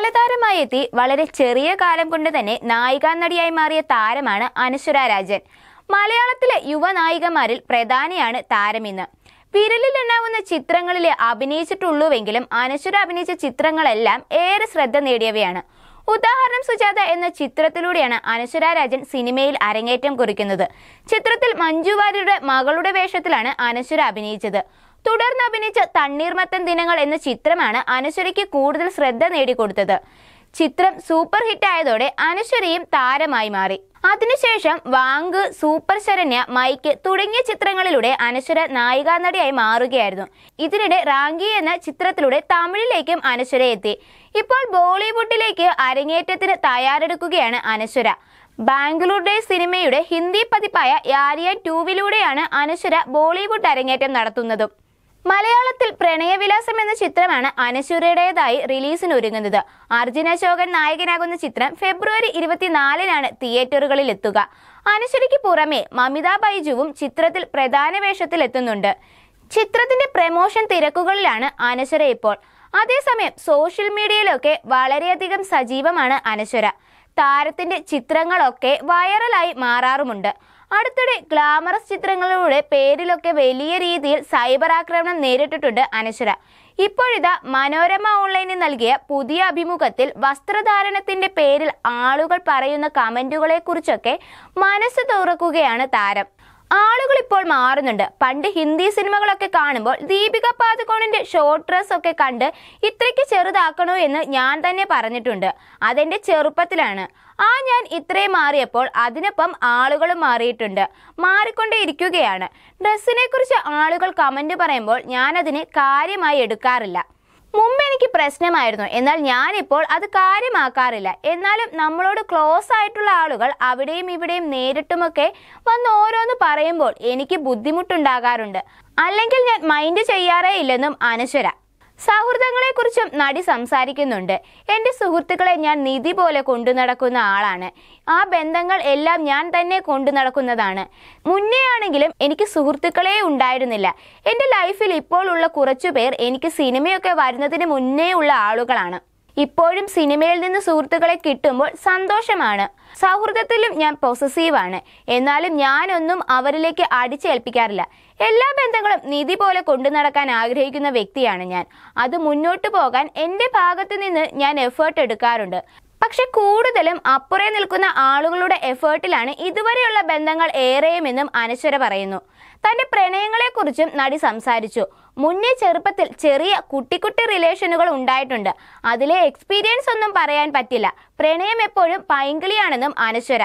ബാലതാരമായി എത്തി വളരെ ചെറിയ കാലം കൊണ്ട് തന്നെ നായികാ നടിയായി മാറിയ താരമാണ് അനശ്വര രാജൻ മലയാളത്തിലെ യുവനായികമാരിൽ പ്രധാനിയാണ് താരമിന്ന് വിരലിലെണ്ണാവുന്ന ചിത്രങ്ങളിലെ അഭിനയിച്ചിട്ടുള്ളൂവെങ്കിലും അനശ്വര അഭിനയിച്ച ചിത്രങ്ങളെല്ലാം ഏറെ ശ്രദ്ധ നേടിയവയാണ് ഉദാഹരണം സുജാത എന്ന ചിത്രത്തിലൂടെയാണ് അനശ്വര രാജൻ സിനിമയിൽ അരങ്ങേറ്റം കുറിക്കുന്നത് ചിത്രത്തിൽ മഞ്ജു വാര്യരുടെ മകളുടെ വേഷത്തിലാണ് അനശ്വര അഭിനയിച്ചത് തുടർന്ന് അഭിനയിച്ച തണ്ണീർമത്തൻ ദിനങ്ങൾ എന്ന ചിത്രമാണ് അനശ്വരയ്ക്ക് കൂടുതൽ ശ്രദ്ധ നേടിക്കൊടുത്തത് ചിത്രം സൂപ്പർ ഹിറ്റ് ആയതോടെ അനശ്വരയും താരമായി മാറി അതിനുശേഷം വാങ്ക് സൂപ്പർ ശരണ്യ മൈക്ക് തുടങ്ങിയ ചിത്രങ്ങളിലൂടെ അനശ്വര നായികാ നടിയായി മാറുകയായിരുന്നു ഇതിനിടെ റാങ്കി എന്ന ചിത്രത്തിലൂടെ തമിഴിലേക്കും അനശ്വര എത്തി ഇപ്പോൾ ബോളിവുഡിലേക്ക് അരങ്ങേറ്റത്തിന് തയ്യാറെടുക്കുകയാണ് അനശ്വര ബാംഗ്ലൂർ ഡേ സിനിമയുടെ ഹിന്ദി പതിപ്പായ യാരിയൻ ടൂവിലൂടെയാണ് അനശ്വര ബോളിവുഡ് അരങ്ങേറ്റം നടത്തുന്നതും മലയാളത്തിൽ പ്രണയവിലാസം എന്ന ചിത്രമാണ് അനശ്വരയുടേതായി റിലീസിന് ഒരുങ്ങുന്നത് അർജുന അശോകൻ നായകനാകുന്ന ചിത്രം ഫെബ്രുവരി ഇരുപത്തിനാലിനാണ് തിയേറ്ററുകളിൽ എത്തുക അനശ്വരയ്ക്ക് പുറമെ മമിത ബൈജുവും ചിത്രത്തിൽ പ്രധാന വേഷത്തിൽ എത്തുന്നുണ്ട് ചിത്രത്തിന്റെ പ്രമോഷൻ തിരക്കുകളിലാണ് അനശ്വര ഇപ്പോൾ അതേസമയം സോഷ്യൽ മീഡിയയിലൊക്കെ വളരെയധികം സജീവമാണ് അനശ്വര താരത്തിന്റെ ചിത്രങ്ങളൊക്കെ വൈറലായി മാറാറുമുണ്ട് അടുത്തിടെ ഗ്ലാമറസ് ചിത്രങ്ങളിലൂടെ പേരിലൊക്കെ വലിയ രീതിയിൽ സൈബർ ആക്രമണം നേരിട്ടിട്ടുണ്ട് അനശ്വര ഇപ്പോഴിതാ മനോരമ ഓൺലൈനിൽ നൽകിയ പുതിയ അഭിമുഖത്തിൽ വസ്ത്രധാരണത്തിന്റെ പേരിൽ ആളുകൾ പറയുന്ന കമന്റുകളെക്കുറിച്ചൊക്കെ മനസ്സ് തുറക്കുകയാണ് താരം ആളുകൾ ഇപ്പോൾ മാറുന്നുണ്ട് പണ്ട് ഹിന്ദി സിനിമകളൊക്കെ കാണുമ്പോൾ ദീപിക പാദുകോണിന്റെ ഷോർട്ട് ഡ്രസ് ഒക്കെ കണ്ട് ഇത്രയ്ക്ക് ചെറുതാക്കണോ എന്ന് ഞാൻ തന്നെ പറഞ്ഞിട്ടുണ്ട് അതെന്റെ ചെറുപ്പത്തിലാണ് ആ ഞാൻ ഇത്രയും മാറിയപ്പോൾ അതിനൊപ്പം ആളുകൾ മാറിയിട്ടുണ്ട് മാറിക്കൊണ്ടേയിരിക്കുകയാണ് ഡ്രസ്സിനെ കുറിച്ച് ആളുകൾ കമന്റ് പറയുമ്പോൾ ഞാനതിന് കാര്യമായി എടുക്കാറില്ല മുമ്പ് എനിക്ക് പ്രശ്നമായിരുന്നു എന്നാൽ ഞാനിപ്പോൾ അത് കാര്യമാക്കാറില്ല എന്നാലും നമ്മളോട് ക്ലോസ് ആയിട്ടുള്ള ആളുകൾ അവിടെയും ഇവിടെയും നേരിട്ടുമൊക്കെ വന്ന് ഓരോന്ന് പറയുമ്പോൾ എനിക്ക് ബുദ്ധിമുട്ടുണ്ടാകാറുണ്ട് അല്ലെങ്കിൽ ഞാൻ മൈൻഡ് ചെയ്യാറേ ഇല്ലെന്നും അനശ്വര കുറിച്ചും നടി സംസാരിക്കുന്നുണ്ട് എൻ്റെ സുഹൃത്തുക്കളെ ഞാൻ നിധി പോലെ കൊണ്ടു നടക്കുന്ന ആളാണ് ആ ബന്ധങ്ങൾ എല്ലാം ഞാൻ തന്നെ കൊണ്ടു നടക്കുന്നതാണ് മുന്നേ ആണെങ്കിലും എനിക്ക് സുഹൃത്തുക്കളേ ഉണ്ടായിരുന്നില്ല എൻ്റെ ലൈഫിൽ ഇപ്പോൾ ഉള്ള കുറച്ചു പേർ എനിക്ക് സിനിമയൊക്കെ വരുന്നതിന് മുന്നേ ഉള്ള ആളുകളാണ് ഇപ്പോഴും സിനിമയിൽ നിന്ന് സുഹൃത്തുക്കളെ കിട്ടുമ്പോൾ സന്തോഷമാണ് സൗഹൃദത്തിലും ഞാൻ പൊസസീവാണ് എന്നാലും ഞാനൊന്നും അവരിലേക്ക് അടിച്ചേൽപ്പിക്കാറില്ല എല്ലാ ബന്ധങ്ങളും നിധി പോലെ കൊണ്ടു നടക്കാൻ ആഗ്രഹിക്കുന്ന വ്യക്തിയാണ് ഞാൻ അത് മുന്നോട്ട് പോകാൻ എൻ്റെ ഭാഗത്തു നിന്ന് ഞാൻ എഫേർട്ട് എടുക്കാറുണ്ട് പക്ഷെ കൂടുതലും അപ്പുറേ നിൽക്കുന്ന ആളുകളുടെ എഫേർട്ടിലാണ് ഇതുവരെയുള്ള ബന്ധങ്ങൾ ഏറെയുമെന്നും അനശ്വര പറയുന്നു തന്റെ പ്രണയങ്ങളെക്കുറിച്ചും നടി സംസാരിച്ചു മുന്നേ ചെറുപ്പത്തിൽ ചെറിയ കുട്ടിക്കുട്ടി റിലേഷനുകൾ ഉണ്ടായിട്ടുണ്ട് അതിലെ എക്സ്പീരിയൻസ് ഒന്നും പറയാൻ പറ്റില്ല പ്രണയം എപ്പോഴും പൈങ്കിളിയാണെന്നും അനശ്വര